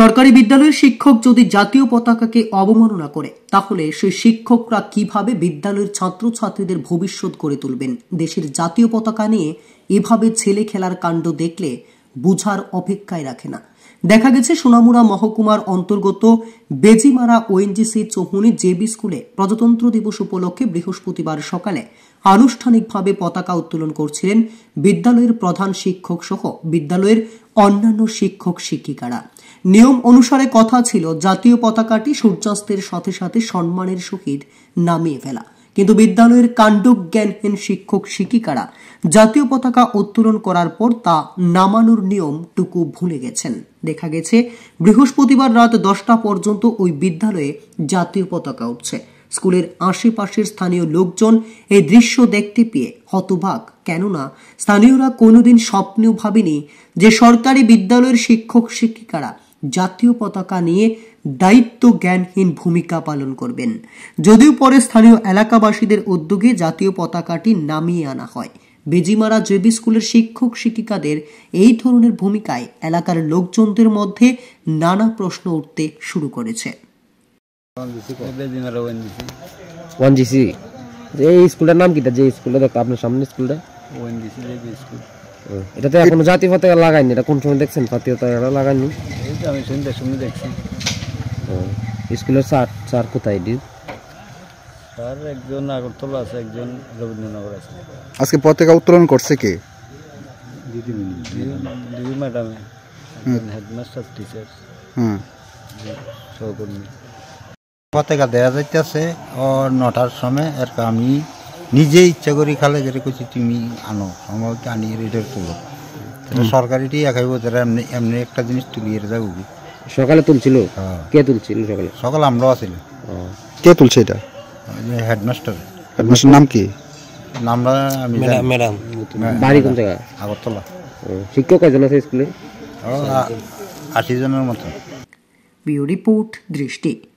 সরকারি বিদ্যালয়ের শিক্ষক যদি জাতীয় পতাকাকে অবমাননা করে তাহলে সেই শিক্ষকরা কিভাবে বিদ্যালয়ের ছাত্রছাত্রীদের ভবিষ্যৎ গড়ে তুলবেন দেশের জাতীয় পতাকা নিয়ে এভাবে ছেলে খেলার কাণ্ড দেখলে বুঝার অপেক্ষায় রাখে না দেখা গেছে সোনামুড়া মহকুমার অন্তর্গত বেজিমারা ওএনজিসি চৌহনি জেবি স্কুলে প্রজাতন্ত্র দিবস উপলক্ষে বৃহস্পতিবার সকালে আনুষ্ঠানিকভাবে পতাকা উত্তোলন করছিলেন বিদ্যালয়ের প্রধান শিক্ষক সহ বিদ্যালয়ের অন্যান্য শিক্ষক শিক্ষিকারা নিয়ম অনুসারে কথা ছিল জাতীয় পতাকাটি সূর্যাস্তের সাথে সাথে সম্মানের সহিত নামিয়ে ফেলা কিন্তু বিদ্যালয়ের কাণ্ডজ্ঞানহীন শিক্ষক শিক্ষিকারা জাতীয় পতাকা উত্তোলন করার পর তা নামানোর নিয়ম টুকু ভুলে গেছেন দেখা গেছে বৃহস্পতিবার রাত দশটা পর্যন্ত ওই বিদ্যালয়ে জাতীয় পতাকা উঠছে স্কুলের আশেপাশের স্থানীয় লোকজন এই দৃশ্য দেখতে পেয়ে হতভাগ কেননা স্থানীয়রা কোনোদিন স্বপ্নেও ভাবেনি যে সরকারি বিদ্যালয়ের শিক্ষক শিক্ষিকারা জাতীয় পতাকা নিয়ে দায়িত্ব জ্ঞানহীন ভূমিকা পালন করবেন যদিও পরে স্থানীয় এলাকাবাসীদের উদ্যোগে জাতীয় পতাকাটি নামিয়ে আনা হয় বেজিমারা জেবি স্কুলের শিক্ষক শিক্ষিকাদের এই ধরনের ভূমিকায় এলাকার লোকজনদের মধ্যে নানা প্রশ্ন উঠতে শুরু করেছে এই স্কুলের নাম কিটা যে স্কুলে দেখো আপনার সামনে স্কুলটা এটা এখনো জাতীয় পতাকা লাগায়নি এটা কোন সময় দেখছেন জাতীয় পতাকা লাগায়নি আমি সন্ধ্যার সময় দেখছি স্কুলের স্যার স্যার কোথায় ডির স্যার একজন আগরতলা আছে একজন রবীন্দ্রনগর আছে আজকে পতাকা উত্তোলন করছে কে দিদিমণি দিদি ম্যাডাম হেডমাস্টার টিচার হ্যাঁ সহকর্মী পতাকা দেওয়া যাইতেছে ও নটার সময় আর আমি নিজে ইচ্ছা করি খালে করে কইছি তুমি আনো সময় আনি রেডের তুলো সরকারিটি একাই তারা এমনি এমনি একটা জিনিস তুলিয়ে যাবো সকালে তুলছিল হ্যাঁ। কে তুলছিল সকালে সকালে আমরাও আছিল কে তুলছে এটা হেডমাস্টার হেডমাস্টার নাম কি নামটা আমি ম্যাডাম হ্যাঁ, বাড়ি কোন জায়গা আগরতলা শিক্ষক কয়জন আছে স্কুলে আশি জনের মতো বিউ রিপোর্ট দৃষ্টি